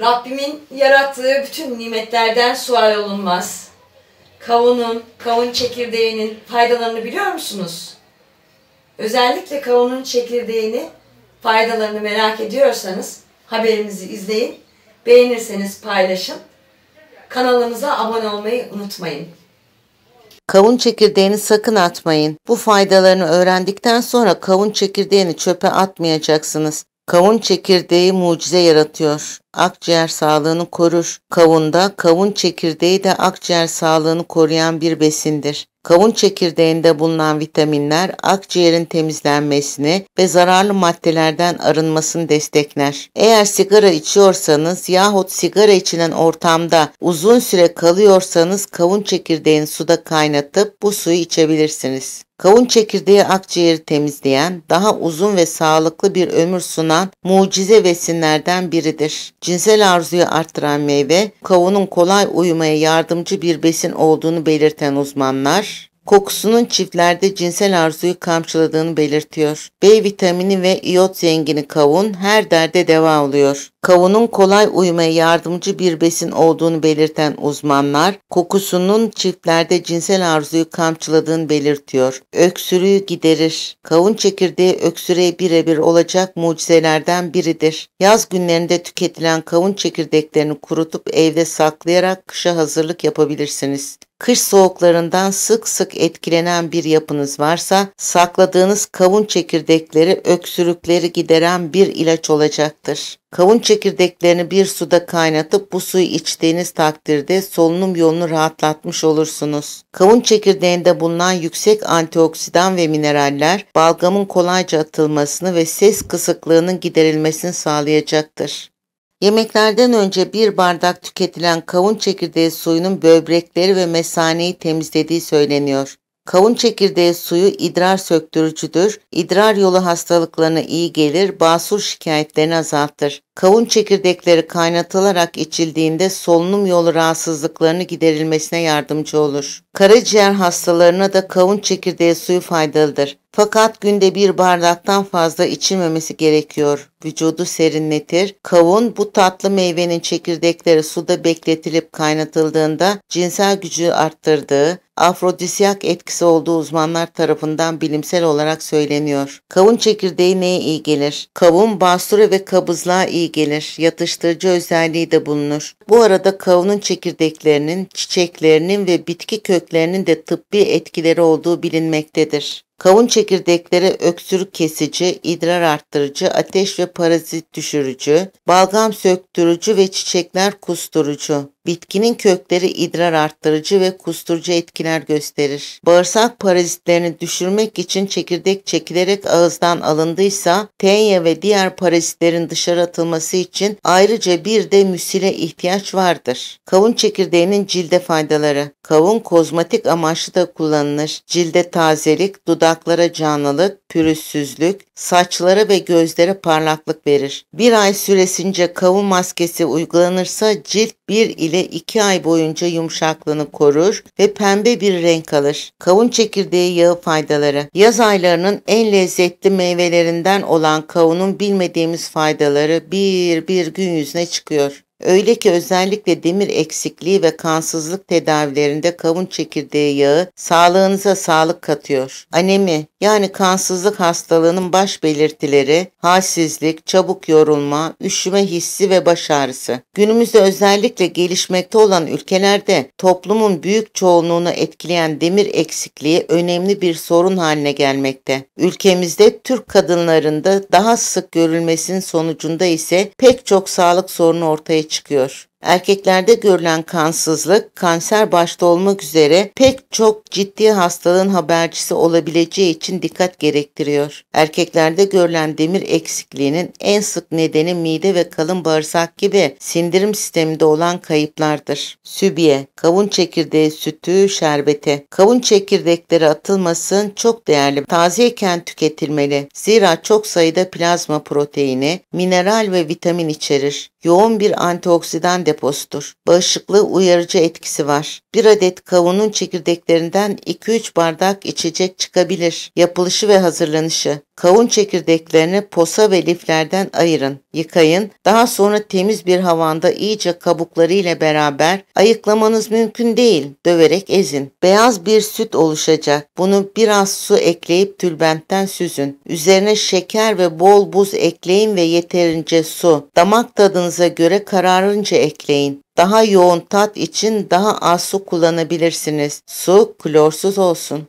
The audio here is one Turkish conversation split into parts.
Rabbimin yarattığı bütün nimetlerden sual olunmaz. Kavunun, kavun çekirdeğinin faydalarını biliyor musunuz? Özellikle kavunun çekirdeğini faydalarını merak ediyorsanız haberimizi izleyin. Beğenirseniz paylaşın. Kanalımıza abone olmayı unutmayın. Kavun çekirdeğini sakın atmayın. Bu faydalarını öğrendikten sonra kavun çekirdeğini çöpe atmayacaksınız. Kavun çekirdeği mucize yaratıyor akciğer sağlığını korur. Kavunda kavun çekirdeği de akciğer sağlığını koruyan bir besindir. Kavun çekirdeğinde bulunan vitaminler akciğerin temizlenmesini ve zararlı maddelerden arınmasını destekler. Eğer sigara içiyorsanız yahut sigara içilen ortamda uzun süre kalıyorsanız kavun çekirdeğini suda kaynatıp bu suyu içebilirsiniz. Kavun çekirdeği akciğeri temizleyen, daha uzun ve sağlıklı bir ömür sunan mucize besinlerden biridir. Cinsel arzuyu arttıran meyve, kavunun kolay uyumaya yardımcı bir besin olduğunu belirten uzmanlar, Kokusunun çiftlerde cinsel arzuyu kamçıladığını belirtiyor. B vitamini ve iot zengini kavun her derde deva oluyor. Kavunun kolay uyumaya yardımcı bir besin olduğunu belirten uzmanlar, kokusunun çiftlerde cinsel arzuyu kamçıladığını belirtiyor. Öksürüğü giderir. Kavun çekirdeği öksürüğe birebir olacak mucizelerden biridir. Yaz günlerinde tüketilen kavun çekirdeklerini kurutup evde saklayarak kışa hazırlık yapabilirsiniz. Kış soğuklarından sık sık etkilenen bir yapınız varsa sakladığınız kavun çekirdekleri öksürükleri gideren bir ilaç olacaktır. Kavun çekirdeklerini bir suda kaynatıp bu suyu içtiğiniz takdirde solunum yolunu rahatlatmış olursunuz. Kavun çekirdeğinde bulunan yüksek antioksidan ve mineraller balgamın kolayca atılmasını ve ses kısıklığının giderilmesini sağlayacaktır. Yemeklerden önce bir bardak tüketilen kavun çekirdeği suyunun böbrekleri ve mesaneyi temizlediği söyleniyor. Kavun çekirdeği suyu idrar söktürücüdür. İdrar yolu hastalıklarına iyi gelir, basur şikayetlerini azaltır. Kavun çekirdekleri kaynatılarak içildiğinde solunum yolu rahatsızlıklarını giderilmesine yardımcı olur. Karaciğer hastalarına da kavun çekirdeği suyu faydalıdır. Fakat günde bir bardaktan fazla içilmemesi gerekiyor. Vücudu serinletir. Kavun bu tatlı meyvenin çekirdekleri suda bekletilip kaynatıldığında cinsel gücü arttırdığı, afrodisyak etkisi olduğu uzmanlar tarafından bilimsel olarak söyleniyor. Kavun çekirdeği neye iyi gelir? Kavun bastura ve kabızlığa iyi gelir. Yatıştırıcı özelliği de bulunur. Bu arada kavunun çekirdeklerinin, çiçeklerinin ve bitki köklerinin de tıbbi etkileri olduğu bilinmektedir. Kavun çekirdekleri öksürük kesici, idrar arttırıcı, ateş ve parazit düşürücü, balgam söktürücü ve çiçekler kusturucu. Bitkinin kökleri idrar arttırıcı ve kusturucu etkiler gösterir. Bağırsak parazitlerini düşürmek için çekirdek çekilerek ağızdan alındıysa tenya ve diğer parazitlerin dışarı atılması için ayrıca bir de müsile ihtiyaç vardır. Kavun çekirdeğinin cilde faydaları. Kavun kozmetik amaçlı da kullanılır. Cilde tazelik, dudaklara canlılık, pürüzsüzlük, saçlara ve gözlere parlaklık verir. Bir ay süresince kavun maskesi uygulanırsa cilt bir il ile 2 ay boyunca yumuşaklığını korur ve pembe bir renk alır. Kavun çekirdeği yağı faydaları Yaz aylarının en lezzetli meyvelerinden olan kavunun bilmediğimiz faydaları bir bir gün yüzüne çıkıyor. Öyle ki özellikle demir eksikliği ve kansızlık tedavilerinde kavun çekirdeği yağı sağlığınıza sağlık katıyor. Anemi yani kansızlık hastalığının baş belirtileri halsizlik, çabuk yorulma, üşüme hissi ve baş ağrısı. Günümüzde özellikle gelişmekte olan ülkelerde toplumun büyük çoğunluğunu etkileyen demir eksikliği önemli bir sorun haline gelmekte. Ülkemizde Türk kadınlarında daha sık görülmesinin sonucunda ise pek çok sağlık sorunu ortaya çıkıyor. Erkeklerde görülen kansızlık, kanser başta olmak üzere pek çok ciddi hastalığın habercisi olabileceği için dikkat gerektiriyor. Erkeklerde görülen demir eksikliğinin en sık nedeni mide ve kalın bağırsak gibi sindirim sisteminde olan kayıplardır. Sübiye, kavun çekirdeği sütü, şerbeti. Kavun çekirdekleri atılmasın çok değerli. Tazeyken tüketilmeli. Zira çok sayıda plazma proteini, mineral ve vitamin içerir. Yoğun bir antioksidan deposudur. Bağışıklığı uyarıcı etkisi var. Bir adet kavunun çekirdeklerinden 2-3 bardak içecek çıkabilir. Yapılışı ve hazırlanışı Kavun çekirdeklerini posa ve liflerden ayırın, yıkayın. Daha sonra temiz bir havanda iyice kabukları ile beraber ayıklamanız mümkün değil. Döverek ezin. Beyaz bir süt oluşacak. Bunu biraz su ekleyip tülbentten süzün. Üzerine şeker ve bol buz ekleyin ve yeterince su. Damak tadınıza göre kararınca ekleyin. Daha yoğun tat için daha az su kullanabilirsiniz. Su klorsuz olsun.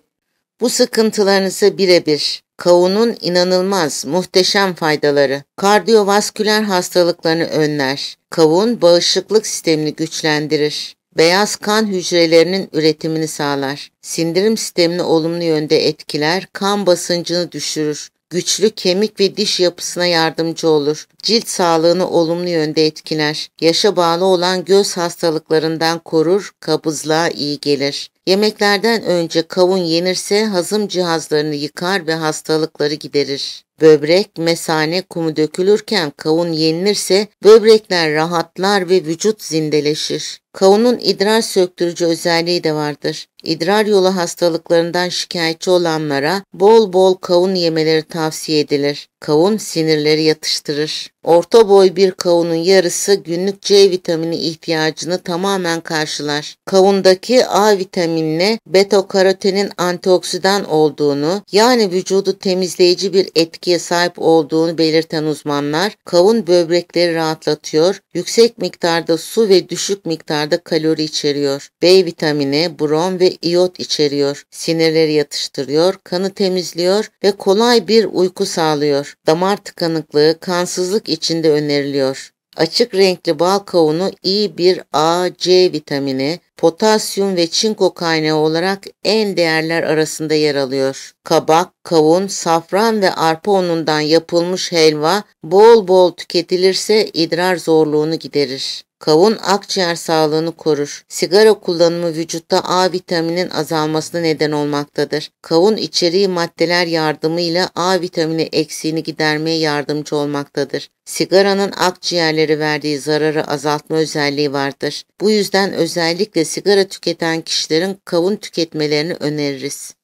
Bu sıkıntılarınızı birebir Kavunun inanılmaz, muhteşem faydaları. Kardiyovasküler hastalıklarını önler. Kavun bağışıklık sistemini güçlendirir. Beyaz kan hücrelerinin üretimini sağlar. Sindirim sistemini olumlu yönde etkiler, kan basıncını düşürür güçlü kemik ve diş yapısına yardımcı olur. Cilt sağlığını olumlu yönde etkiler. Yaşa bağlı olan göz hastalıklarından korur, kabızlığa iyi gelir. Yemeklerden önce kavun yenirse hazım cihazlarını yıkar ve hastalıkları giderir. Böbrek, mesane kumu dökülürken kavun yenilirse böbrekler rahatlar ve vücut zindeleşir. Kavunun idrar söktürücü özelliği de vardır. İdrar yolu hastalıklarından şikayetçi olanlara bol bol kavun yemeleri tavsiye edilir. Kavun sinirleri yatıştırır. Orta boy bir kavunun yarısı günlük C vitamini ihtiyacını tamamen karşılar. Kavundaki A vitaminine beta-karotenin antioksidan olduğunu yani vücudu temizleyici bir etkiye sahip olduğunu belirten uzmanlar kavun böbrekleri rahatlatıyor, yüksek miktarda su ve düşük miktarda miktarda kalori içeriyor. B vitamini, brom ve iot içeriyor. Sinirleri yatıştırıyor, kanı temizliyor ve kolay bir uyku sağlıyor. Damar tıkanıklığı, kansızlık içinde öneriliyor. Açık renkli bal kavunu iyi bir A, C vitamini, potasyum ve çinko kaynağı olarak en değerler arasında yer alıyor. Kabak, kavun, safran ve arpa unundan yapılmış helva bol bol tüketilirse idrar zorluğunu giderir. Kavun akciğer sağlığını korur. Sigara kullanımı vücutta A vitamininin azalmasına neden olmaktadır. Kavun içeriği maddeler yardımıyla A vitamini eksiğini gidermeye yardımcı olmaktadır. Sigaranın akciğerlere verdiği zararı azaltma özelliği vardır. Bu yüzden özellikle sigara tüketen kişilerin kavun tüketmelerini öneririz.